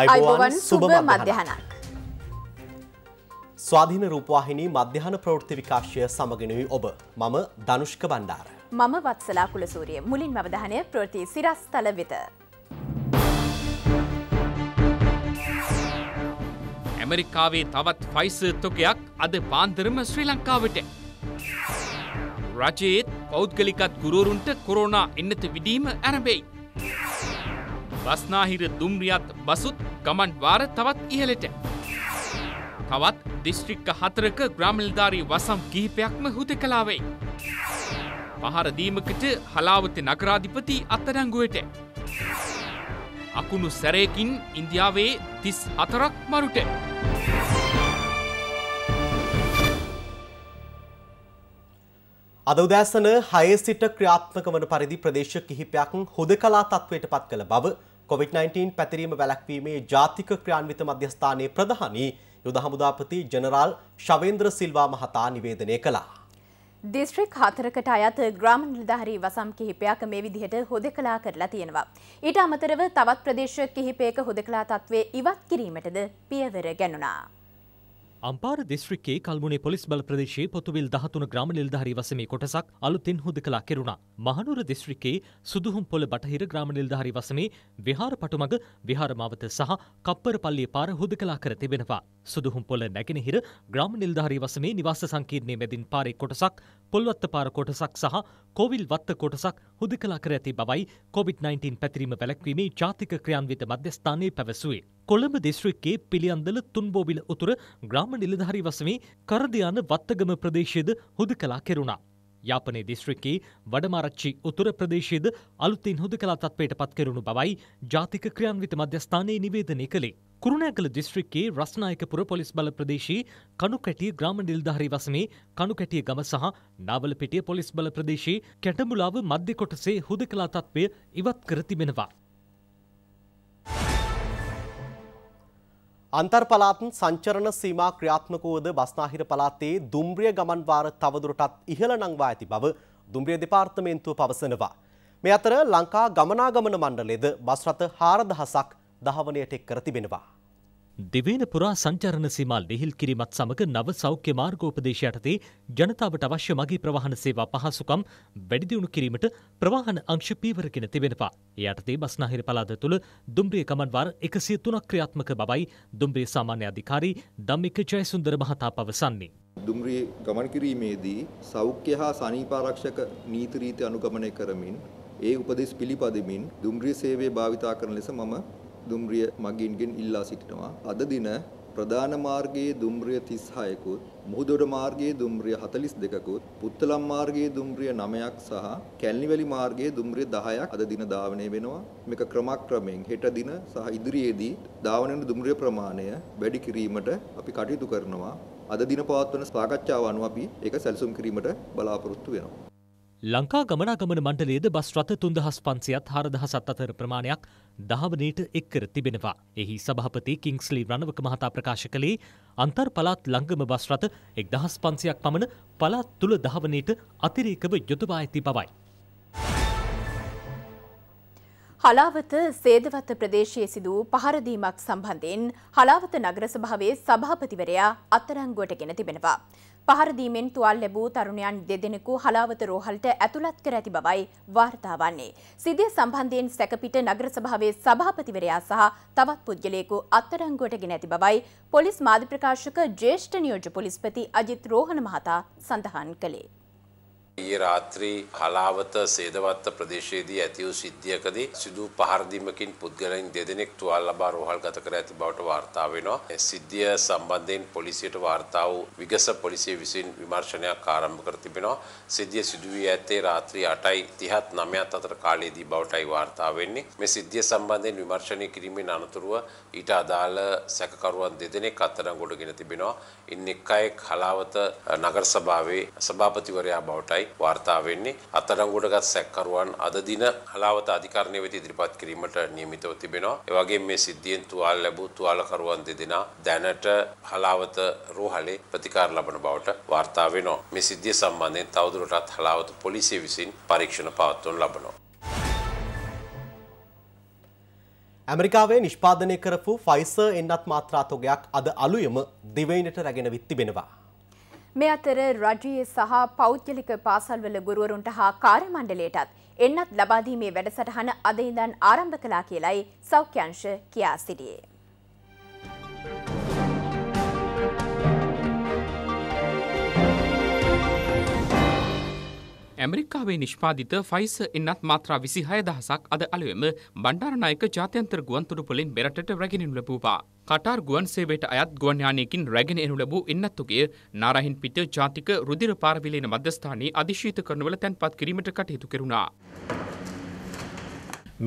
අයිබෝවන් සුබ මධ්‍යහනක්. ස්වාධීන රූපවාහිනී මධ්‍යහන ප්‍රවෘත්ති විකාශය සමගෙනුයි ඔබ මම දනුෂ්ක බණ්ඩාර. මම වත්සලා කුලසූරිය මුලින් මවධානය ප්‍රෘති සිරස් තල වෙත. ඇමරිකාවේ තවත් ෆයිසර්තොකයක් අද පාන්දරම ශ්‍රී ලංකාවට. රජයේත් පෞද්ගලිකත් ගුරුවරුන්ට කොරෝනා එන්නත විඩීම ඇරබෙයි. බස්නාහිර දුම්රියත් බසුත් ගමන් වාර තවත් ඉහළට. තවත් දිස්ත්‍රික්ක හතරක ග්‍රාමනිල්ධාරී වසම් කිහිපයක්ම හුදකලාවේ. පහරදීමකට හලාවත නගරාධිපති අත්තරැංගුවට. අකුණු සැරයකින් ඉන්දියාවේ තිස් අතරක් මරුට. අද උදෑසන හයේ සිට ක්‍රියාත්මක වන පරිදි ප්‍රදේශ කිහිපයක් හොදකලා තත්ත්වයට පත් කළ බව කොවිD-19 පැතිරීම වැළැක්වීමේ ජාතික ක්‍රියාන්විත මධ්‍යස්ථානයේ ප්‍රධානී යුද හමුදාපති ජනරාල් ශවේන්ද්‍ර සිල්වා මහතා නිවේදනය කළා. දිස්ත්‍රික් හතරකට අයත් ග්‍රාම නිලධාරී වසම් කිහිපයක් මේ විදිහට හොදකලා කරලා තියෙනවා. ඊට අමතරව තවත් ප්‍රදේශ කිහිපයක හොදකලා තත්ත්වය ඉවත් කිරීමටද පියවර ගැනුණා. අම්පාර දිස්ත්‍රික්කයේ කල්මුණේ පොලිස් බල ප්‍රදේශයේ පොතුවිල් 13 ග්‍රාම නිලධාරී වසමේ කොටසක් අලුතින් හුදකලා කෙරුණා. මහනුවර දිස්ත්‍රික්කයේ සුදුහුම් පොළ බටහිර ග්‍රාම නිලධාරී වසමේ විහාර පටුමග විහාර මාවත සහ කප්පරපල්ලිය පාර හුදකලා කර තිබෙනවා. සුදුහුම්පොල නැගෙනහිර ග්‍රාම නිල්ධාරී වසමේ නිවාස සංකීර්ණය මැදින් පාරේ කොටසක් පොල්වත්ත පාර කොටසක් සහ කොවිල් වත්ත කොටසක් හුදකලා කර ඇති බවයි COොVID-19 පැතිරීම වැලැක්වීමේ ජාතික ක්‍රියන්විත මධ්‍යස්ථානයේ පැවසුවේ. කොළඹ දිස්ත්‍රික්කේ පිළියන්දල තුන්බෝවිල උතුර ග්‍රාම නිලධාරී වසමේ කරදයන වත්තගම ප්‍රදේශයද හුදකලා කෙරුණා. යාපනයේ දිස්ත්‍රික්කයේ වඩමාරච්චි උතුර ප්‍රදේශයේද අලුතින් හුදකලා තත්ත්වයට පත්කරුණු බවයි ජාතික ක්‍රියාන්විත මධ්‍යස්ථානයේ නිවේදනය කළේ. කුරුණෑගල දිස්ත්‍රික්කයේ රස්නායකපුර පොලිස් බල ප්‍රදේශයේ කණුකැටිය ග්‍රාම නිලධාරී වසමේ කණුකැටිය ගම සහ නාවලපිටිය පොලිස් බල ප්‍රදේශයේ කැටඹුලාව මධ්‍ය කොටසේ හුදකලා තත්ත්වය ඉවත් කර තිබෙනවා. අන්තර් පලාත් සංචරණ සීමා ක්‍රියාත්මකෝද බස්නාහිර පලාත්තේ දුම්රිය ගමන්වාර තවදුරටත් ඉහළ නංවා ඇති බව දුම්රිය දෙපාර්තමේන්තුව පවසනවා. මේ අතර ලංකා ගමනාගමන මණ්ඩලේද බස්රත හාරදහසක් දහවනයට එක් කර තිබෙනවා. දිවේන පුරා සංචරණ සීමා ලිහිල් කිරීමත් සමඟ නව සෞඛ්‍ය මාර්ගෝපදේශ යටතේ ජනතාවට අවශ්‍ය මගේ ප්‍රවාහන සේවා පහසුකම් වැඩිදියුණු කිරීමට ප්‍රවාහන අංශ පීවරගෙන තිබෙනවා. ඒ යටතේ බස්නාහිර පළාත තුළ දුම්රිය ගමන්වාර එකසිය තුනක් ක්‍රියාත්මක බවයි දුම්රිය සාමාන්‍ය අධිකාරී ධම්මික ජයසුන්දර මහතා පවසන්නේ. දුම්රිය ගමන් කිරීමේදී සෞඛ්‍ය හා සනීපාරක්ෂක නීති රීති අනුගමනය කරමින් ඒ උපදෙස් පිළිපදමින් දුම්රිය සේවය භාවිතා කරන ලෙස මම දුම්රිය මගින්ගෙන් ඉල්ලා සිටිනවා. අද දින ප්‍රධාන මාර්ගයේ දුම්රිය 36කුත් මුහුදොඩ මාර්ගයේ දුම්රිය 42කුත් පුත්තලම් මාර්ගයේ දුම්රිය 9ක් සහ කැලණිවැලි මාර්ගයේ දුම්රිය 10ක් අද දින ධාවනය වෙනවා මේක ක්‍රමක්‍රමයෙන් හෙට දින සහ ඉදිරියේදී ධාවන වෙන දුම්රිය ප්‍රමාණය වැඩි කිරීමට අපි කටයුතු කරනවා අද දින පවත්වන සාකච්ඡාව අනුව අපි ඒක සැලසුම් කිරීමට බලාපොරොත්තු වෙනවා ලංකා ගමනාගමන මණ්ඩලේද බස් රථ තුන්දහස් පන්සියත් හරදහසත් අතර ප්‍රමාණයක් දහවනයට එක් කර තිබෙනවා. එහි සභහපති කිංස්ලී රණවක මහතා ප්‍රකාශ කළේ අන්තර් පලාත් ලංගම බස් රථ එක් දහස් පන්සියක් පමණ පලාත් තුළ දහවනයට අතිරේකව යොදවා ඇති බවයි. හලාවත සේදවත්ත ප්‍රදේශයේ සිදූ පහරදීමක් සම්බන්ධයෙන් හලාවත නගර සභාවේ සභාපතිවරයා අත්තරංගුවට ගෙන තිබෙනවා. පහරදීමෙන් තුවල් ලැබූ තරුණයන් දෙදෙනෙකු හලාවත රෝහලට ඇතුළත් කර ඇති බවයි වාර්තා වන්නේ. සිදිය සම්බන්ධයෙන් සැකපිට නගර සභාවේ සභාපතිවරයා සහ තවත් පුද්ගලයෙකු අත්අඩංගුවට ගෙන ඇති බවයි පොලිස් මාධ්‍ය ප්‍රකාශක ජ්‍යෙෂ්ඨ නියෝජ්‍ය පොලිස්පති අජිත් රෝහණ මහතා සඳහන් කළේ. ඊයේ රාත්‍රී හලාවත සේදවත්ත ප්‍රදේශයේදී ඇති වූ සිද්ධියකදී සිදු පහරදීමකින් පුද්ගලයන් දෙදෙනෙක් තුවාල ලබා රෝහල් ගත කර ඇති බවට වාර්තා වෙනවා. සිද්ධිය සම්බන්ධයෙන් පොලිසියට වාර්තා වූ විගස පොලිසිය විසින් විමර්ශනයක් ආරම්භ කර තිබෙනවා. සිද්ධිය සිදු වී ඇත්තේ රාත්‍රී 8:30ත් 9ත් අතර කාලයේදී බවටයි වාර්තා වෙන්නේ. මේ සිද්ධිය සම්බන්ධයෙන් විමර්ශනය කිරීමෙන් අනතුරුව ඊට අදාළ සැකකරුවන් දෙදෙනෙක් අත්අඩංගුවට ගෙන තිබෙනවා. ඉන් එක් අයෙක් හලාවත නගර සභාවේ සභාපතිවරයා බවටයි විතරයි වාර්තා වෙන්නේ. අත්අඩංගුවටගත් සැකකරුවන් අද දින හලාවත අධිකරණය වෙත ඉදිරිපත් කිරීමට නියමිතව තිබෙනවා. ඒ වගේම මේ සිද්ධියෙන් තුවාල ලැබූ තුවාලකරුවන් දෙදෙනා දැනට හලාවත රෝහලේ ප්‍රතිකාර ලබන බවට වාර්තා වෙනවා. මේ සිද්ධිය සම්බන්ධයෙන් තවදුරටත් හලාවත පොලිසිය විසින් පරීක්ෂණ පවත්වනු ලබනවා. ඇමරිකාවේ නිෂ්පාදනය කරපු ෆයිස එන්නත් මාත්‍රාතොගයක් අද අලුයම දිවයිනට රැගෙන විත්තිබෙනවා. මේ අතර රජයේ සහ පෞද්ගලික පාසල්වල ගුරුවරුන්ට හා කාර්ය මණ්ඩලයටත් එන්නත් ලබාදීමේ වැඩසටහන අද ඉඳන් ආරම්භ කළා කියලයි සෞඛ්‍යංශ කියා සිටියේ. ඇමරිකාවේ නිෂ්පාදිත ෆයිස එන්නත් මාත්‍රා විසි හයදහසක් අද අලුවම බණ්ඩාරනායක ජාත්‍යන්තර ගුවන්තුරු පොලින් බෙරටට රැගෙනනු ලැබූවා. කටාර් ගුවන් සේවයට අයත් ගුවන් යානයකින් රැගෙන එනු ලැබූ එන්නත්තුගේ නාරහින් පිට ජාතික රුදිර පාරවිලේන මධ්‍යස්ථානයේ අධිශීත කරනවල තැන්පත් කිරීමට කටයුතු කෙරුණා.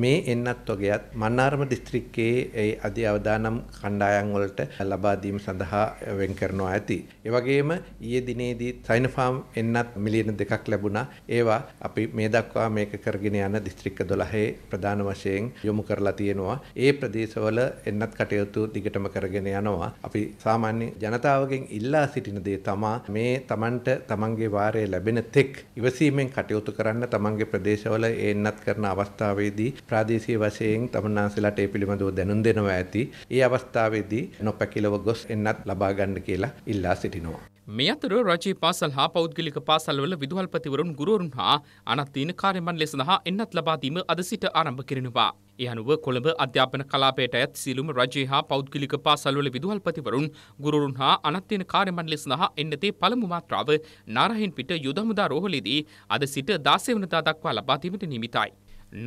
මේ එන්නත් වගේත් මන්නාරම දිස්ත්‍රික්කයේ ඒ අධි අවදානම් කණ්ඩායම් වලට ලබා දීම සඳහා වෙන් කරනවා ඇති. ඒ වගේම ඊයේ දිනේදී සයින්ෆාම් එන්නත් මිලියන දෙකක් ලැබුණා. ඒවා අපි මේ දක්වා මේක කරගෙන යන දිස්ත්‍රික්ක 12 ප්‍රධාන වශයෙන් යොමු කරලා තියෙනවා. ඒ ප්‍රදේශවල එන්නත් කටයුතු දිගටම කරගෙන යනවා. අපි සාමාන්‍ය ජනතාවගෙන් ඉල්ලා සිටින දේ තමා මේ Tamanට Tamanගේ වාරය ලැබෙන තෙක් ඉවසීමෙන් කටයුතු කරන්න Tamanගේ ප්‍රදේශවල එන්නත් කරන අවස්ථාවේදී ප්‍රාදේශීය වශයෙන් තමන්නාසලාට ඒ පිළිබඳව දැනුම් දෙනවා ඇති. ඒ අවස්ථාවේදී නොපැකිලව ගොස් එන්නත් ලබා ගන්න කියලා ඉල්ලා සිටිනවා. මේ අතර රජයේ පාසල් හා පෞද්ගලික පාසල්වල විදුහල්පතිවරුන් ගුරුවරුන් හා අනත්තින කාර්යමණ්ඩලය සඳහා එන්නත් ලබා දීම අද සිට ආරම්භ කරනවා. ඒ අනුව කොළඹ අධ්‍යාපන කලාපයට අයත් සියලුම රජයේ හා පෞද්ගලික පාසල්වල විදුහල්පතිවරුන් ගුරුවරුන් හා අනත්තින කාර්යමණ්ඩලය සඳහා එන්නතේ පළමු මාත්‍රාව නාරහින් පිට යුද හමුදා රෝහලේදී අද සිට 16 වෙනිදා දක්වා ලබා දීමට නියමිතයි.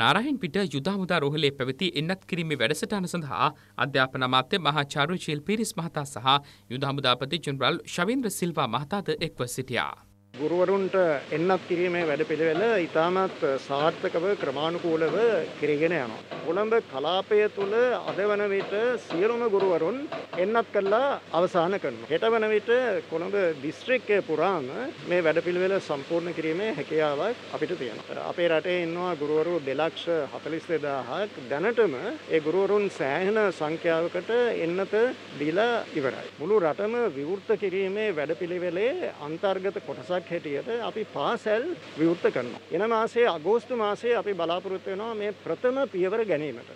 නාරහින්පිට යුදහමුදා රෝහලේ පැවති එන්නත් කිරීමේ වැඩසටහන සඳහා අධ්‍යාපන අමාත්‍ය මහාචාර්ය ශිල්පීරිස් මහතා සහ යුදහමුදාපති ජෙනරල් ශවීන්ද්‍ර සිල්වා මහතාද එක්ව සිටියා. ගුරුවරුන්ට එන්නත් කිරීමේ වැඩපිළිවෙල ඉතාමත් සාර්ථකව ක්‍රමාණුකූලව කිරගෙන යනවා. කොළඹ කලාපය තුළ අද වන විට සියලුම ගුරුවරුන් එන්නත් කල්ලා අවසාන කරනවා. හෙට වන විට කොළඹ දිස්ත්‍රික්කය පුරාම මේ වැඩපිළිවෙල සම්පූර්ණ කිරීමේ හැකියාවක් අපිට තියෙනවා. අපේ රටේ ඉන්නවා ගුරුවරු දෙලක්ෂ හතලිස් දෙදාහක් දැනටම ඒ ගුරුවරුන් සෑහෙන සංඛ්‍යාවකට එන්නත දීලා ඉවරයි. මුළු රටම විවෘත කිරීමේ වැඩපිළිවෙලේ අන්තර්ගත කොටසක් ක්‍රමයක් හැටියට අපි පාසැල් විවෘත කරනවා. එන මාසේ අගෝස්තු මාසේ අපි බලාපොරොත්තු වෙනවා මේ ප්‍රථම පියවර ගැනීමට.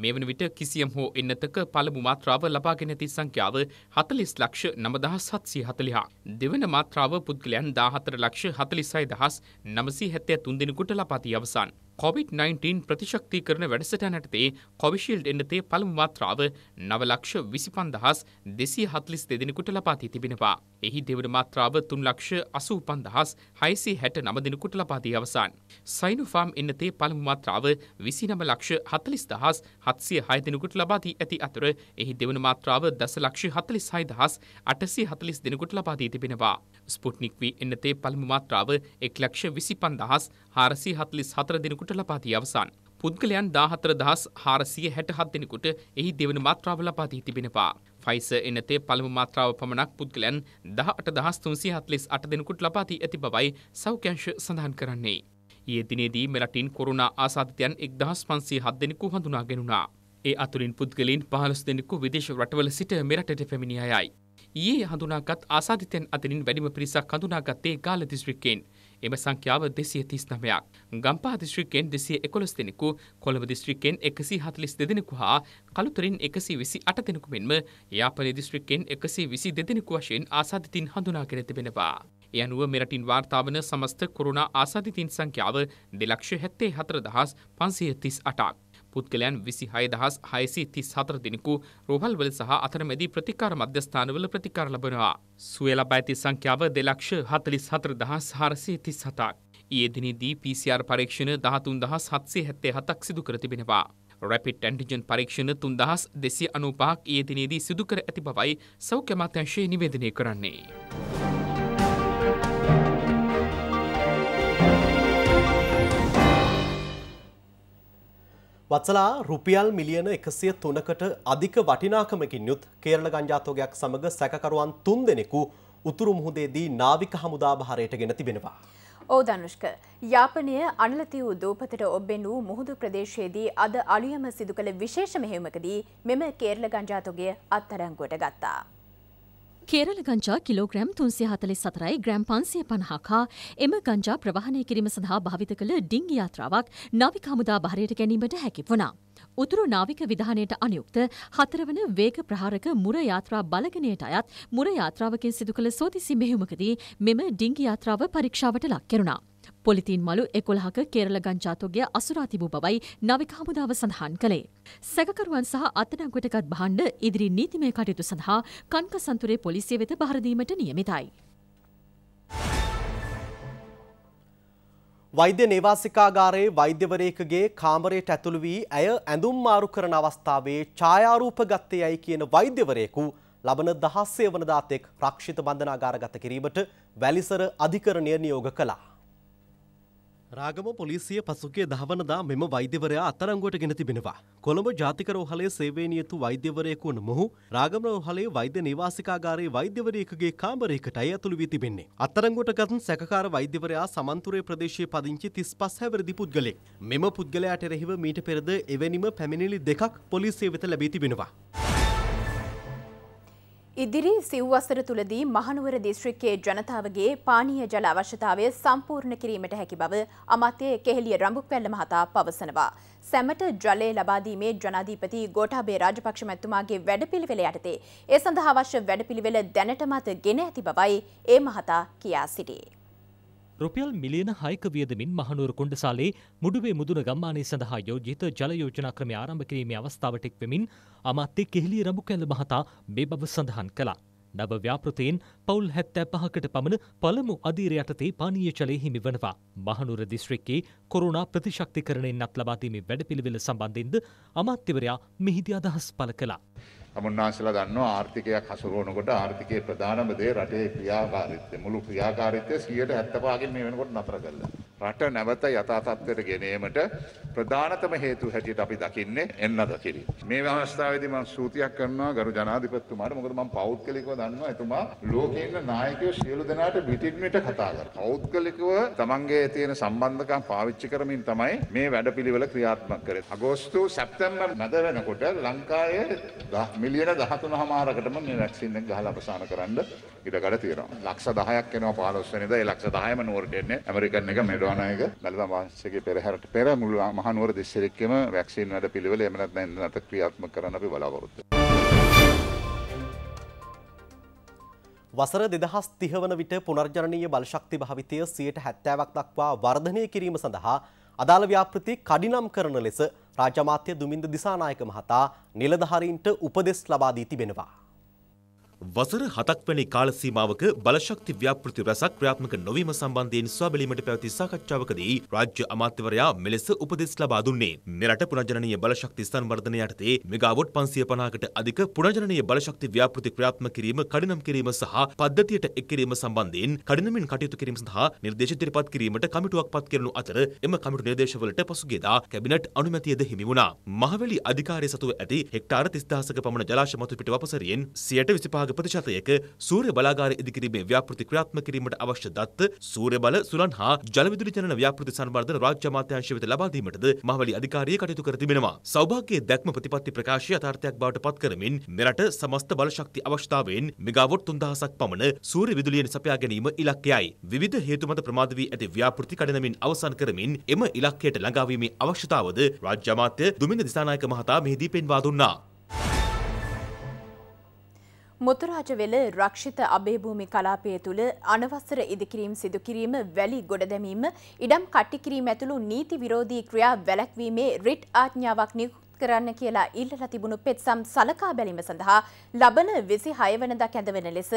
මේ වන විට කිසියම් හෝ එන්නතක පළමු මාත්‍රාව ලබාගෙන ඇති සංඛ්‍යාව හතලිස් ලක්ෂ නමදහස් හත්සිය හතලිහා. දෙවන මාත්‍රාව පුද්ගලයන් දාහතර ලක්ෂ හතලිසයි දහස් නමසී හැත්තය තුන්දෙනෙකුට ලපාති අවසන්. කොවිD-19 ප්‍රතිශක්තිකරන වැඩසටහන යටතේ කොවිශීල්ඩ් එන්නතේ පළමු මාත්‍රාව නව ලක්ෂ විසිපන්දහස් දෙසී හතලිස් දෙදෙනෙකුට ලබා දී තිබෙනවා. එහි දෙවන මාත්‍රාව තුන් ලක්ෂ අසූ පන්දහස් හයසී හැට නම දෙනෙකුට ලබා දී අවසන්. සයිනුෆාම් එන්නතේ පළමු මාත්‍රාව විසිනම ලක්ෂ හතලිස් දහස් හත්සිය හය දෙනෙකුට ලබා දී ඇති අතර එහි දෙවන මාත්‍රාව දස ලක්ෂ හතලිස් හය දහස් අටසී හතලිස් දෙනෙකුට ලබා දී තිබෙනවා. ස්පුට්නික් වී එන්නතේ පළමු මාත්‍රාව එක් ලක්ෂ විසි පන්දහස් හාරසි හත්ලිස් හතර දෙනෙකුට ලබාදී අවසන්. පුද්ගලයන් දාහතර දහස් හාරසිය හැට හත් දෙනෙකුට එහි දෙවන මාත්‍රාව ලබාදී තිබෙනවා. ෆයිස එනතේ පළමු මාත්‍රාව පමණක් පුද්ගලයන් දහ අට දහස් තුන්සිය හත්ලිස් අට දෙනෙකුට ලබාදී ඇති බවයි සෞඛ්‍යංශ සඳහන් කරන්නේ. ඒ දිනේදී මෙරටින් කොරුණා ආසාධිතයන් එක්දහස් පන්සේ හත් දෙනෙකු හඳුනාගෙනුණා. ඒ අතුරින් පුද්ගලින් පහලස් දෙනෙකු විදේශ රටවල සිට මෙරටට පැමිණියයයි. ඊයේ හඳුනාගත් ආසාධිතයන් අතරින් වැඩිම පිරිසක් හඳුනාගත්තේ ගාල දිස්ත්‍රික්කයෙන්. එම සංඛ්‍යාව දෙසිය තිස් නමයක්. ගම්පා දිස්ත්‍රික්කෙන් දෙසිය එකොළොස් දෙනෙකු, කොළඹ දිස්ත්‍රික්කෙන් එකසි හතලිස් දෙදෙනෙකු හා කළුතරින් එකසි විසි අට දෙනෙකු මෙන්ම යාපනය දිස්ත්‍රික්කෙන් එකසි විසි දෙදෙනෙකු වශයෙන් ආසාධිතින් හඳුනාගෙන තිබෙනවා. එ අනුව මෙරටින් වාර්තාාවන සමස්ත කොරුණා ආසාධිතින් සංඛ්‍යාව දෙලක්ෂ හැත්තේ හතර දහස් පන්සිය තිස් අටක්. පුද්ගලයන් විසි හයදහස් හයසි තිස් හතර දිනකු රෝහල්වල සහ අතරමැදි ප්‍රතිකාර මධ්‍යස්ථානවල ප්‍රතිකාර ලබනවා. සුවල බෑති සංඛ්‍යාව දෙලක්ෂ හතලිස් හතර දහස් හාරසය තිස් හතක්. ඒදිනිදී PCR පරීක්ෂණ දහතුන් දහස් හත්සේ හැත්තේ හතක් සිදු කර තිබෙනවා. රැපිට් ඇන්ටිජන් පරීක්ෂණ තුන්දහස් දෙසි අනුපාක් ඒදිනේදී සිදුකර ඇති බවයි සෞඛ්‍යමාත්‍යංශය නිවේදනය කරන්නේ. වත්සලා රුපියල් මිලියන එකසිය තුනකට අධික වටිනාකමකින් යුත් කේරළ ගංජාතෝගයක් සමඟ සැකකරුවන් තුන් දෙනෙකු උතුරු මුහුදේදී නාවික හමුදා භාරයට ගෙන තිබෙනවා. ඕ දනුෂ්ක යාපනය අනලති වූ දූපතට ඔබෙන් වූ මුහුදු ප්‍රදේශයේදී අද අලුයම සිදු කළ විශේෂ මෙහෙමකදී මෙම කේරළ ගංජාතෝගය අත්තරංගුවට ගත්තා. කේරල ගංජා කිලෝග්‍රෑම් තුන්සිය හතලෙ සතරයි ග්‍රෑම් පන්සිය පණහක් හා එම ගංජා ප්‍රවාහණය කිරීම සඳහා භාවිත කළ ඩිංගි යාත්‍රාවක් නාවික හමුදා බහරයට ගැනීමට හැකි වුණා. උතුරු නාවික විධානයට අනුයුක්ත හතරවන වේග ප්‍රහාරක මුර යාත්‍රා බලගණයට අයත් මුර යාත්‍රාවකින් සිදු කළ සෝතිසි මෙහෙයුමකදී මෙම ඩිංගි යාත්‍රාව පරීක්ෂාවට ලක් කෙරුණා. පොලිතින් මලු එකොළහක කේරල ගංචාතුගේ අසුරා තිබූ බවයි නවික හමුදාව සඳහන් කළේ. සැකකරුවන් සහ අත්අඩංගුවටගත් භාණ්ඩ ඉදිරි නීතිමය කටයුතු සඳහා කන්ක සන්තුරේ පොලිසිය වෙත බහරදීමට නියමිතයි. වෛද්‍ය නිවාසිකාගාරයේ වෛද්‍යවරයෙකුගේ කාමරයට ඇතුළු වී ඇය ඇඳුම් මාරු කරන අවස්ථාවේ ඡායාරූප ගත්තේ යයි කියන වෛද්‍යවරයෙකු ලබන 16 වනදා තෙක් රක්ෂිත බන්ධනාගාරගත කිරීමට වැලිසර අධිකරණය නියෝග කළා. රාගම පොලිසිය පසුගේ දහවනදා මෙම වෛද්‍යවරයා අතරංගුවට ගෙන තිබෙනවා. කොළඹ ජාතික රෝහලේ සේවේනියතු වෛද්‍යවරයෙකු වන මොහු රාගම රෝහලේ වෛද්‍ය නිවාසිකාගාරයේ වෛද්‍යවරයෙකුගේ කාමරයකටයි ඇතුළු වී තිබෙන්නේ. අත්තරංගුවට ගත් සැකකාර වෛද්‍යවරයා සමන්තුරේ ප්‍රදේශයේ පදිංචි 35 හැවිරිදි පුද්ගලෙක්. මෙම පුද්ගලයාට එරෙහිව මීට පෙරද එවැනිම පැමිණිලි දෙකක් පොලිසිය වෙත ලැබී තිබෙනවා. ඉදිරි සිව් අසර තුළදී මහනුවර දිස්ත්‍රික්කයේ ජනතාවගේ පානීය ජල අවශ්‍යතාවය සම්පූර්ණ කිරීමට හැකි බව අමාත්‍ය කෙහෙලිය රඹුක්වැල්ල මහතා පවසනවා. සැමට ජලය ලබාදීමේ ජනාධීපති ගෝඨාභය රාජපක්ෂ මැතිතුමාගේ වැඩපිළිවෙල යටතේ ඒ සඳහා අවශ්‍ය වැඩපිළිවෙල දැනටමත් ගෙන ඇති බවයි ඒ මහතා කියා සිටියේ. රුපියල් මිලියන හයක වියදමින් මහනුවර කොණ්ඩසාලේ මුඩුවේ මුදුන ගම්මානය සඳහා යෝජිත ජලයෝජනා ක්‍රමය ආරම්භ කිරීමේ අවස්ථාවට එක්වෙමින් අමාත්‍ය කෙහිලිය රඹුකැල්ල මහතා මේ බව සඳහන් කළා. නව ව්‍යාපෘතයෙන් පවුල් හැත්තෑ පහකට පමණ පළමු අධීර යටතේ පානීය ජලය හිමි වනවා. මහනුවර දිස්ත්‍රික්කයේ කොරුණා ප්‍රතිශක්තිකරණයෙන් අත් ලබාදීමේ වැඩපිළිවෙල සම්බන්ධෙන්ද අමාත්‍යවරයා මෙහිදී අදහස් පළ කළා. තමුන්නාසලා ගන්නවා ආර්ථිකයක් හසුරුවනකොට ආර්ථිකයේ ප්‍රධානම දේ රටේ ක්‍රියාකාරීත්වය. මුළු ක්‍රියාකාරීත්වය 75%කින් මේ වෙනකොට නතර කළා. රට නැවත යථා තත්ත්වයට ගෙනීමට ප්‍රධානතම හේතු හැටියට අපි දකින්නේ එන්නද කිරීම. මේ අවස්ථාවේදී මම ස්තුතියක් කරනවා ගරු ජනාධිපතිතුමාට. මොකද මම පෞද්ගලිකව දන්නවා එතුමා ලෝකයේ ඉන්න නායකයෝ සියලු දෙනාට පිටින් පිට කතා කරනවා. පෞද්ගලිකව තමන්ගේ තියෙන සම්බන්ධකම් පාවිච්චි කරමින් තමයි මේ වැඩපිළිවෙල ක්‍රියාත්මක කරේ. අගෝස්තු සැප්තැම්බර් මැද වෙනකොට ලංකාවේ මිලියන 13මාරකටම මේ වැක්සින් එක ගහලා අවසන් කරන්න ඉඩකඩ තියෙනවා. ලක්ෂ 10ක් එනවා 15 වෙනිදා. ඒ ලක්ෂ 10ම නුවරට එන්නේ ඇමරිකන් එක මෙඩෝනා එක දලිත මාංශකේ පෙරහැරට පෙර මුළු මහනුවර දිස්ත්‍රික්කෙම වැක්සින් වැඩපිළිවෙල එහෙම නැත්නම් නැත ක්‍රියාත්මක කරන්න අපි බලාපොරොත්තු වෙනවා. වසර දෙදහස් තිහ වන විට පුනර්ජනීය බලශක්ති භාවිතය සියයට හැත්තෑවක් දක්වා වර්ධනය කිරීම සඳහා අදාළ ව්‍යාපෘති කඩිනම් කරන ලෙස රාජ්‍යමාත්‍ය දුමින්ද දිසානායක මහතා නිලධාරීන්ට උපදෙස් ලබා දී තිබෙනවා. වසර හතක් වැනි කාල සීමාවක බලශක්ති ව්‍යාපෘති රැසක් ක්‍රියාත්මක නොවීම සම්බන්ධයෙන් සොයා බැලීමට පැවති සාකච්ඡාවකදී රාජ්‍ය අමාත්‍යවරයා මෙලෙස උපදෙස් ලබා දුන්නේ. මෙරට පුනර්ජනනීය බලශක්ති සංවර්ධනය යටතේ මෙගාවොට් 550කට අධික පුනර්ජනනීය බලශක්ති ව්‍යාපෘති ක්‍රියාත්මක කිරීම කඩිනම් කිරීම සහ පද්ධතියට එක් කිරීම සම්බන්ධයෙන් කඩිනමින් කටයුතු කිරීම සඳහා නිර්දේශ ඉදිරිපත් කිරීමට කමිටුවක් පත් කරනු අතර එම කමිටු නිර්දේශවලට පසුගියදා කැබිනට් අනුමැතියද හිමි වුණා. මහවැලි අධිකාරිය සතුව ඇති හෙක්ටාර 30000ක පමණ ජලාශ මතු පිට වපසරියෙන් 125ක ප්‍රතිශතයක සූර්ය බලාගාර ඉදිකිරීමේ ව්‍යාපෘති ක්‍රියාත්මක කිරීමට අවශ්‍ය දත්ත සූර්ය බල සුළන් හා ජලවිදුලි ජනන ව්‍යාපෘති සංවර්ධන රාජ්‍ය අමාත්‍යාංශ වෙත ලබා දීමටද මහවැලි අධිකාරිය කටයුතු කර තිබෙනවා. සෞභාග්‍යයේ දැක්ම ප්‍රතිපත්ති ප්‍රකාශය යථාර්ථයක් බවට පත් කරමින් මෙරට සමස්ත බලශක්ති අවස්ථාවෙන් මෙගාවොට් 3000ක් පමණ සූර්ය විදුලියෙන් සපයා ගැනීම ඉලක්කයයි. විවිධ හේතු මත ප්‍රමාද වී ඇති ව්‍යාපෘති කඩනමින් අවසන් කරමින් එම ඉලක්කයට ළඟාවීමේ අවශ්‍යතාවද රාජ්‍ය අමාත්‍ය දුමින්ද දිසානායක මහතා මෙහිදී පෙන්වා දුන්නා. මුතුරාජවෙල රක්ෂිත අභේභූමි කලාපය තුළ අනවස්සර ඉදිකිරීම් සිදුකිරීම වැලි ගොඩදැමීම ඉඩම් කට්ටිකිරීම ඇතුළු නීති විරෝධී ක්‍රියා වැලැක්වීමේ රිට් ආඥාවක් නිකුත් කරන්න කියලා ඉල්ලලා තිබුණු පෙත්සම් සලකා බැලීම සඳහා ලබන විසි හයවනදා කැඳවෙන ලෙස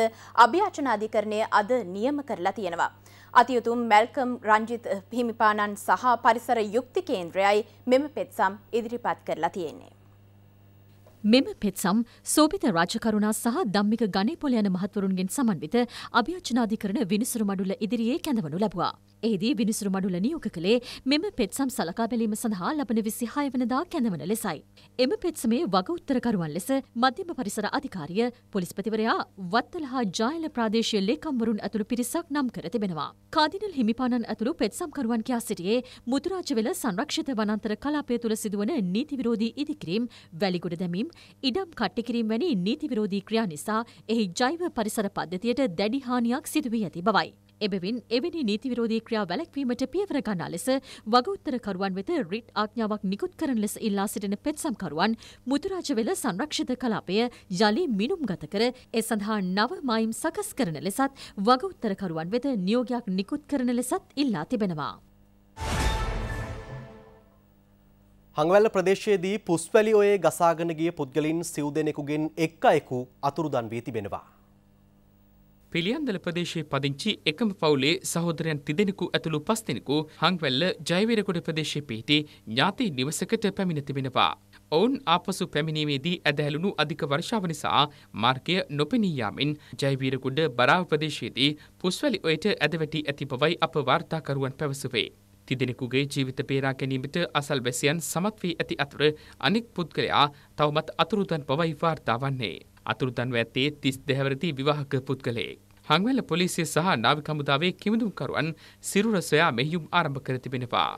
අභ්‍යාචනාධිකරණය අද නියම කරලා තියෙනවා. අතියුතුම් මැල්කම් රංජිත් හිමිපාණන් සහ පරිසර යුක්ති කේන්ද්‍රයයි මෙම පෙත්සම් ඉදිරිපත් කරලා තියෙන්නේ. මෙම පෙත්සම් සෝභිත රාජකරුණා සහ ධම්මික ගණේපොල යන මහත්වරුන්ගෙන් සමන්විත අභියෝජනාධිකරණ විනිසුරු මඩුල්ල ඉදිරියේ කැඳවනු ලැබුවා. එහිදී විනිසුරු මඩුල නියෝග කළේ මෙම පෙත්සම් සලකා බැලීම සඳහා ලබන විසිහය වනදා කැඳවන ලෙසයි. එම පෙත්සමේ වග උත්තරකරුවන් ලෙස මධ්‍යම පරිසර අධිකාරිය පොලිස්පතිවරයා වත්තල හා ජායල ප්‍රාදේශය ලේකම්වරුන් ඇතුළු පිරිසක් නම් කර තිබෙනවා. කාදිනල් හිමිපාණන් ඇතුළු පෙත්සම්කරුවන් කියා සිටියේ මුතුරාජවෙල සංරක්ෂිත වනන්තර කලාපය තුළ සිදුවන නීතිවිරෝධී ඉදිකිරීම් වැලිගොඩ දැමීම් ඉඩම් කට්ටිකිරීම් වැනි නීතිවිරෝධී ක්‍රියා නිසා එහි ජෛව පරිසර පද්ධතියට දැඩි හානියක් සිදුවී ඇති බවයි. එබැවින් එවැනි නීති විරෝධී ක්‍රියා වැළැක්වීමට පියවර ගන්නා ලෙස වගඋත්තරකරුවන් වෙත රිට් ආඥාවක් නිකුත් කරන ලෙස ඉල්ලා සිටින පෙත්සම්කරුවන් මුතුරාජවෙල සංරක්ෂිත කලාපය යළි මිනුම්ගත කර ඒ සඳහා නව මයිම් සකස් කරන ලෙසත් වගඋත්තරකරුවන් වෙත නියෝගයක් නිකුත් කරන ලෙසත් ඉල්ලා තිබෙනවා. හංවැල්ල ප්‍රදේශයේදී පුස්වැලි ඔයේ ගසාගෙන ගිය පුද්ගලින් සිව් දෙනෙකුගෙන් එක් අයෙකු අතුරුදන් වී තිබෙනවා. පිළියන්දල ප්‍රදේශයේ පදිංචි එකම පවුලේ සහෝදරයන් තිදෙනෙකු ඇතුළු පස්දෙනෙකු හංවැල්ල ජයවීරකොඩ ප්‍රදේශයේ පිහිටි ඥාති නිවසකට පැමිණ තිබෙනවා. ඔවුන් ආපසු පැමිණීමේදී ඇදහැළුණු අධික වර්ෂාව නිසා මාර්ගය නොපෙනී යාමෙන් ජයවීරකුඩ බරාව ප්‍රදේශයේදී පුස්වැලි ඔයට ඇදවැටි ඇති බවයි අප වාර්තාකරුවන් පැවසුවේ. තිදෙනෙකුගේ ජීවිත පේරා ගැනීමට අසල් වැසියන් සමත් වී ඇති අතර අනෙක් පුද්ගලයා තවමත් අතුරුදන් පවයි වාර්තා වන්නේ. අතුරුදන්ව ඇත්තේ තිස් දෙහැවරති විවාහක පුද්ගලයෙක්. හංවැල පොලිසිය සහ නාවික හමුදාවේ කිමිදුම්කරුවන් සිරුර සොයා මෙහියුම් ආරම්භ කර තිබෙනවා.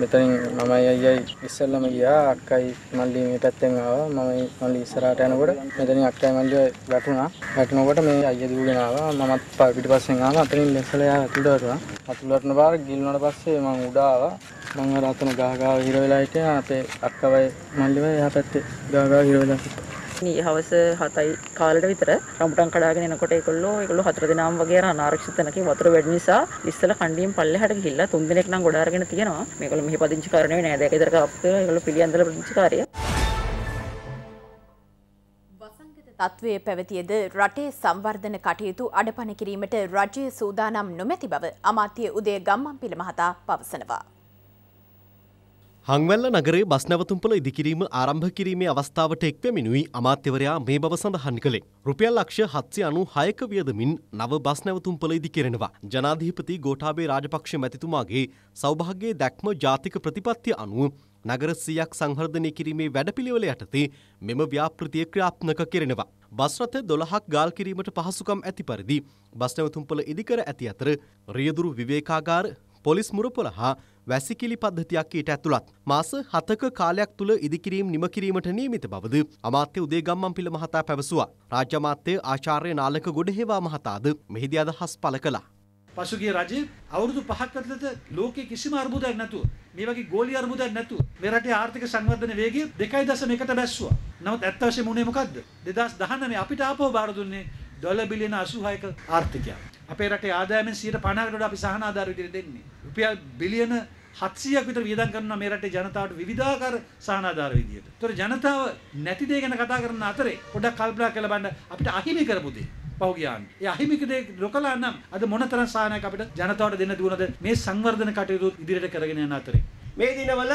මෙතනින් මමයි අයියයි ඉස්සෙල්ලම ගියා අක්කයි මල්ලි මේ පැත්තෙන් ආවා මම මල්ලි ඉස්සරහට යනකොට මෙතනින් අක්කයි මල්ලි වැටුණා වැටෙනකොට මේ අයියා දුවගෙන ආවා මමත් පිටිපස්සෙන් ආවා අතනින් ලෙසල යා ඇතුළට වැටුණා අතුළටන පාර ගිල්නට පස්සේ මම උඩ ආවා මම රතන ගහ ගහ හිර වෙලා හිටියා අපේ අක්කවයි මල්ලිවයි එහා පැත්තේ ගහ ගහ හිර වෙලා හිටියා මේ හවස 7යි කාලට විතර රම්බුටන් කඩාගෙන එනකොට ඒගොල්ලෝ ඒගොල්ලෝ හතර දෙනාම වගේ අනාරක්ෂිත තැනකින් වතුර වැඩි නිසා ඉස්සලා කණ්ඩියම් පල්ලෙහාට ගිහිල්ලා තුන් දිනක් නම් ගොඩ අරගෙන තියෙනවා. මේගොල්ලෝ මෙහි පදිංචි කරන්නේ නෑ. දැන් ඉදර කප්ප ඒගොල්ලෝ පිළියන්දල ප්‍රතිචාරය. තත්වයේ පැවතියද රටේ සංවර්ධන කටයුතු අඩපණ කිරීමට රජය සූදානම් නොමැති බව අමාත්‍ය උදය ගම්මන්පිල මහතා පවසනවා. හංවැල්ල නගරේ බස් නැවතුම්පල ඉදිකිරීම ආරම්භ කිරීමේ අවස්ථාවට එක්වමිනුයි අමාත්‍යවරයා මේ බව සඳහන් කළේ. රුපියල් ලක්ෂ හත්සි අනු හයක වියදමින් නව බස් නැවතුම්පල ඉදිකෙරෙනවා. ජනාධීපති ගෝඨාබේ රාජපක්ෂ මැතිතුමාගේ සෞභාග්‍යයේ දැක්ම ජාතික ප්‍රතිපත්තිය අනුව නගර සියයක් සංහර්ධනය කිරීමේ වැඩපිළිවෙල යටතේ මෙම ව්‍යාපෘතිය ක්‍රියාත්මක කෙරෙනවා. බස් රථ 12ක් ගාල් කිරීමට පහසුකම් ඇති පරිදි බස් නැවතුම්පල ඉදිකර ඇති අතර රියදුරු විවේකාගාර පොලිස් මුරපොළ හා වැසිකිලි පද්ධතියක් ඊට ඇතුළත් මාස 7ක කාලයක් තුල ඉදිකිරීම් නිම කිරීමට නියමිත බවද අමාත්‍ය උදේගම්මන් පිළ මහතා පැවසුවා. රාජ්‍ය අමාත්‍ය ආචාර්ය නාලක ගොඩහේවා මහතාද මෙහිදී අදහස් පළ කළා. පසුගිය රජයේ අවුරුදු 5ක් ඇතුළත ලෝකයේ කිසිම අර්බුදයක් නැතුව මේ වගේ ගෝලීය අර්බුදයක් නැතුව මේ රටේ ආර්ථික සංවර්ධන වේගය 2.1ට බැස්සුවා. නමුත් ඇත්ත වශයෙන්ම උනේ මොකද්ද? 2019 අපිට ආපහු බාර දුන්නේ ඩොලර් බිලියන 86ක ආර්ථිකයක්. අපේ රටේ ආදායමෙන් 150කට වඩා අපි සහන ආධාර විදිහට දෙන්නේ. රුපියල් බිලියන 700ක් විතර වියදම් කරනවා මේ රටේ ජනතාවට විවිධාකාර සහන ආධාර විදිහට. ඒතර ජනතාව නැති දේ ගැන කතා කරන අතරේ පොඩ්ඩක් කල්පනා කරලා බලන්න අපිට අහිමි කරපු දේ පහුගියාන්. ඒ අහිමික දේ නොකළා නම් අද මොනතරම් සහනයක් අපිට ජනතාවට දෙන්න දුනද මේ සංවර්ධන කටයුතු ඉදිරියට කරගෙන යන අතරේ. මේ දිනවල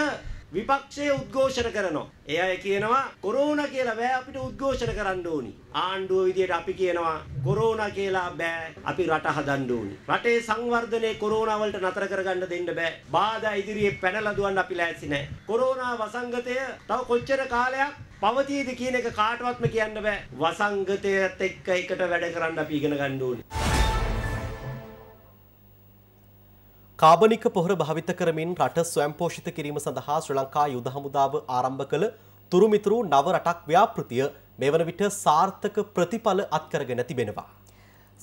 විපක්ෂය උද්ඝෝෂණ කරනවා. ඒ අය කියනවා කොරෝනා කියලා බෑ අපිට උද්ඝෝෂණ කරන්න ඕනි. ආණ්ඩුව විදියට අපි කියනවා කොරෝනා කියලා බෑ අපි රට හදන්න ඕනි. රටේ සංවර්ධනයේ කොරෝනා වලට නතර කරගන්න දෙන්න බෑ. බාධා ඉදිරියේ පැනලා දුවන්න අපි ලෑස්ති නෑ. කොරෝනා වසංගතය තව කොච්චර කාලයක් පවතීද කියන එක කාටවත්ම කියන්න බෑ. වසංගතයත් එක්ක එකට වැඩ කරන්න අපි ඉගෙන ගන්න ඕනේ. කාබනික පොහොර භාවිත කරමින් රට ස්වයංපෝෂිත කිරීම සඳහා ශ්‍රී ලංකා යුද හමුදාව ආරම්භ කළ තුරුමිතුරු නව රටක් ව්‍යාපෘතිය මේ වන විට සාර්ථක ප්‍රතිඵල අත්කරගෙන තිබෙනවා.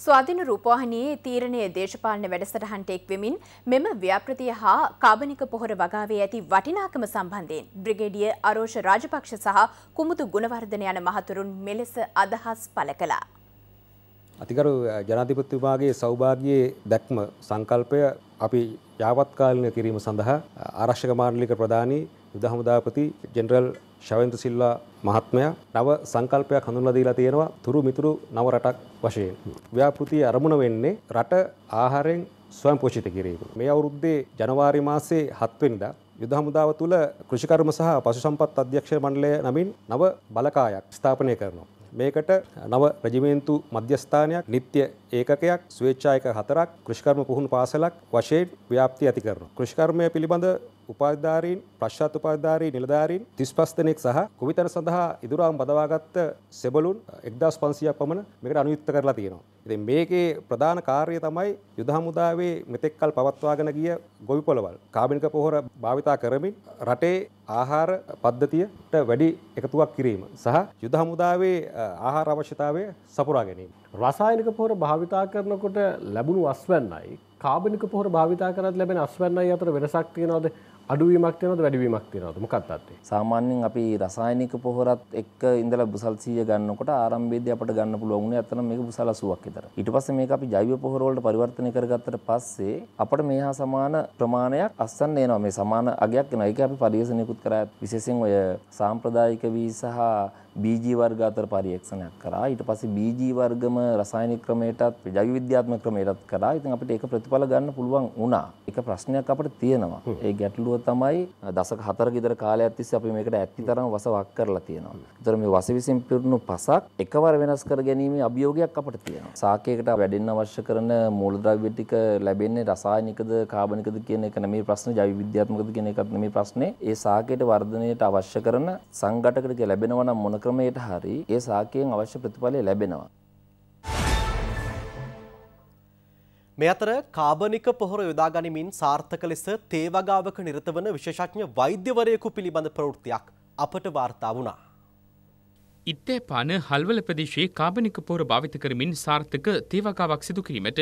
ස්වාධින රූපවාහිනයේ තීරණය දේශපාලන වැඩසටහනට එක්වෙමින් මෙම ව්‍යාපෘතිය හා කාබනික පොහොර වගාවේ ඇති වටිනාකම සම්බන්ධයෙන් බ්‍රිගේඩිය අරෝෂ රාජපක්ෂ සහ කුමුතු ගුණවර්ධන යන මහතුරුන් මෙලෙස අදහස් පළ කළා. අතිකරු ජනාධිපති විභාගයේ සෞභාග්‍යයේ දැක්ම සංකල්පය අපි යාවත්කාලනය කිරීම සඳහා ආරක්ෂක මාණ්ඩලික ප්‍රධානී යුද හමුදාපති ජෙනරල් ශවෙන්ද්‍ර සිල්වා මහත්මයා නව සංකල්පයක් හඳුන්වලා දීලා තියෙනවා තුරු මිතුරු නව රටක් වශයෙන්. ව්‍යාපෘතියේ අරමුණ වෙන්නේ රට ආහාරයෙන් ස්වයංපෝෂිත කිරීම. මේ අවුරුද්දේ ජනවාරි මාසේ 7 වෙනිදා යුද හමුදාව තුළ කෘෂිකර්ම සහ පශු සම්පත් අධ්‍යක්ෂ මණ්ඩලය නමින් නව බලකායක් ස්ථාපනය කරනවා. මේකට නව රජමේන්තු මධ්‍යස්ථානයක් නිත්‍ය ඒකකයක් ස්වේච්ඡායක හතරක් කෘෂිකර්ම පුහුණු පාසලක් වශයෙන් ව්‍යාප්ති ඇති කරනවා. කෘෂිකර්මය පිළිබඳ උපාධාරීන් ප්‍රශ්ාත් උපාධාරී නිලධාරීන් තිස් පස් දෙනෙක් සහ කුවිතන සඳහා ඉදුරාම් බදවාගත්ත සෙබලුන් එක්දස් පන්සියක් පමණ මෙකට අනුයුත්ත කරලා තියෙනවා. ඉති මේකේ ප්‍රධාන කාර්ය තමයි යුදහමුදාවේ මෙතෙක්කල් පවත්වාගෙන ගිය ගොවි පොළවල් කාමිනික පොහොර භාවිතා කරමින් රටේ ආහාර පද්ධතියට වැඩි එකතුවක් කිරීම සහ යුදහමුදාවේ ආහාර අවශ්‍යතාවය සපුරා ගැනීම. රසායනික පොහොර භාවිතා කරනකොට ලැබුණු අස්වැන්නයි කාබනික පොහොර භාවිතා කරත් ලැබෙන අස්වැන්නයි අතර වෙනසක් තියෙනවද අඩුවීමක් තියෙනවද වැඩිවීමක් තියෙනවද මොකක්ද තත්ත්වය සාමාන්‍යයෙන් අපි රසායනික පොහොරත් එක්ක ඉඳලා බුසල් 100 ගන්නකොට ආරම්භයේදී අපිට ගන්න පුළුවන් උනේ අතන මේක බුසල් 80ක් විතර ඊට පස්සේ මේක අපි ජෛව පොහොර වලට පරිවර්තනය කරගත්තට පස්සේ අපිට මේ හා සමාන ප්‍රමාණයක් අස්සන්න එනවා මේ සමාන අගයක් එනවා ඒක අපි පරිශනයකුත් කරා විශේෂයෙන් ඔය සාම්ප්‍රදායික වී සහ බීජී වර්ග අතර පරීක්ෂණයක් කරා. ඊට පස්සේ බීජී වර්ගම රසායනික ක්‍රමයටත් ජෛව විද්‍යාත්මක ක්‍රමයටත් කරා. ඉතින් අපිට ඒක ප්‍රතිඵල ගන්න පුළුවන් වුණා. ඒක ප්‍රශ්නයක් අපිට තියෙනවා. ඒ ගැටලුව තමයි දශක 4 ගෙදර කාලයක් තිස්සේ අපි මේකට ඇත්ති තරම් වස වක් කරලා තියෙනවා. ඒතර මේ වස විසින් පිරුණු පසක් එකවර වෙනස් කර ගැනීමේ අභියෝගයක් අපිට තියෙනවා. සාකයකට වැඩෙන්න අවශ්‍ය කරන මූලද්‍රව්‍ය ටික ලැබෙන්නේ රසායනිකද කාබනිකද කියන එක නෙමෙයි ප්‍රශ්නේ. ජෛව විද්‍යාත්මකද කියන එකත් නෙමෙයි ප්‍රශ්නේ. ඒ සාකයට වර්ධනයට අවශ්‍ය කරන සංඝටකයක ලැබෙනවා නම් මොන ක්‍රමයට හරි ඒ සාකයෙන් අවශ්‍ය ප්‍රතිඵලය ලැබෙනවා. මේ අතර කාබනික පොහොර යොදාගනිමින් සාර්ථක ලෙස තේ වගාවක නිරත වන විශේෂඥ වෛද්‍යවරයෙකු පිළිබඳ ප්‍රවෘත්තියක් අපට වාර්තා වුණා. ඉත්තෑපාන හල්වල ප්‍රදේශයේ කාබනික පෝර භාවිත කරමින් සාර්ථක තේවකාවක් සිදු කිරීමට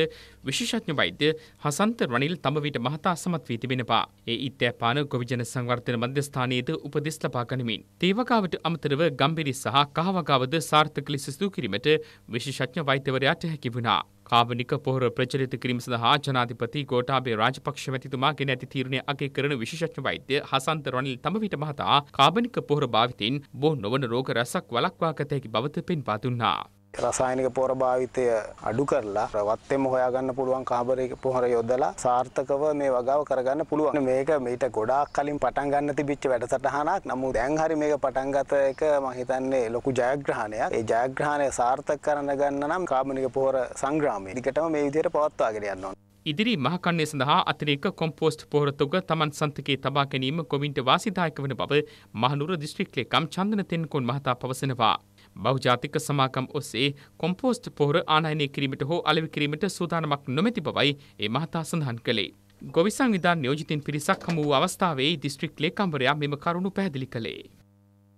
විශේෂඥ වෛද්‍ය හසන්ත රනිල් තමවිට මහතා සමත් වී තිබෙනවා. ඒ ඉත්තෑපාන ගොවිජන සංවර්ධන මධ්‍යස්ථානයේද උපදෙස් ලබා ගනිමින් තේවකාවට අමතරව ගම්බිරි සහ කහවගාවද සාර්ථක ලෙස සිදු කිරීමට විශේෂඥ වෛද්‍යවරයාට හැකි වුණා. කාවනික පොහොර ප්‍රචලිත කිරීම සඳහා ජනාධිපති ගෝඨාභය රාජපක්ෂ මැතිතුමා ගෙන ඇති තීරණය අගය කරන විශේෂඥ වෛද්‍ය හසන්ත රොනිල් තමවිට මහතා කාබනික පොහොර භාවිතයෙන් බොහෝ නොවන රෝග රැසක් වළක්වා ගත හැකි බවද පෙන්වා දුන්නා. රසායනික පොර භාවිතය අඩු කරලා රවත්තෙම හොයාගන්න පුළුවන් කාබරයක පොහොර යොදලා සාර්ථකව මේ වගාව කරගන්න පුළුවන් මේක මීට ගොඩාක් කලින් පටන් ගන්න තිබිච්ච වැඩසටහනක් නමුත් දැන් හරි මේක පටන් ගත එක මම හිතන්නේ ලොකු ජයග්‍රහණයක් ඒ ජයග්‍රහණය සාර්ථක කරන්න ගන්න නම් කාබනික පොහොර සංග්‍රාමය දිගටම මේ විදිහට පවත්වාගෙන යන්න ඕනේ ඉදිරි මහකන්නේ සඳහා අතිරේක කොම්පෝස්ට් පොහොරතුග තමන් සන්තකේ තබා ගැනීම කොමින්ට වාසිදායක වන බව මහනුර දිස්ත්‍රික්ලේ කම් චන්දන තෙන්කොන් මහතා පවසනවා. බෞජාතික සමාකම් ඔස්සේ කොම්පෝස්ට් පොහොර ආනයනය කිරීමට හෝ අලවි කිරීමට සූදානමක් නොමැති බවයි ඒ මහතා සඳහන් කළේ. ගොවිසං විධාන නියෝජිතින් පිරිසක් හමු වූ අවස්ථාවේ දිස්ත්‍රික් ලේකම්වරයා මෙම කරුණු පැහැදිලි කළේ.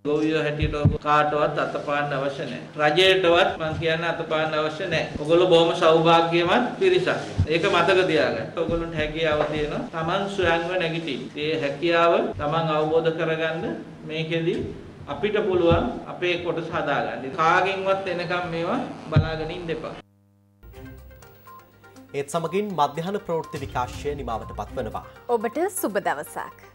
ගොවියෝ හැටියට කාටවත් අතපාන්න අවශ්‍ය නැහැ. රජයටවත් මම කියන්නේ අතපාන්න අවශ්‍ය නැහැ. ඔගොල්ලෝ බොහොම සෞභාග්‍යවත් පිරිසක්. ඒක මතක තියාගන්න. ඔගොල්ලන්ට හැකියාව තියෙනවා. Taman ස්වයංව නැගිටින්න. ඒ හැකියාව Taman අවබෝධ කරගන්න මේකෙදී අපිට පුළුවන් අපේ කොටස හදාගන්න. කාගෙන්වත් එනකම් මේවා බලාගෙන ඉන්න එපා. ඒත් සමගින් මධ්‍යහන ප්‍රවෘත්ති විකාශය නිමාවට පත්වනවා. ඔබට සුබ දවසක්.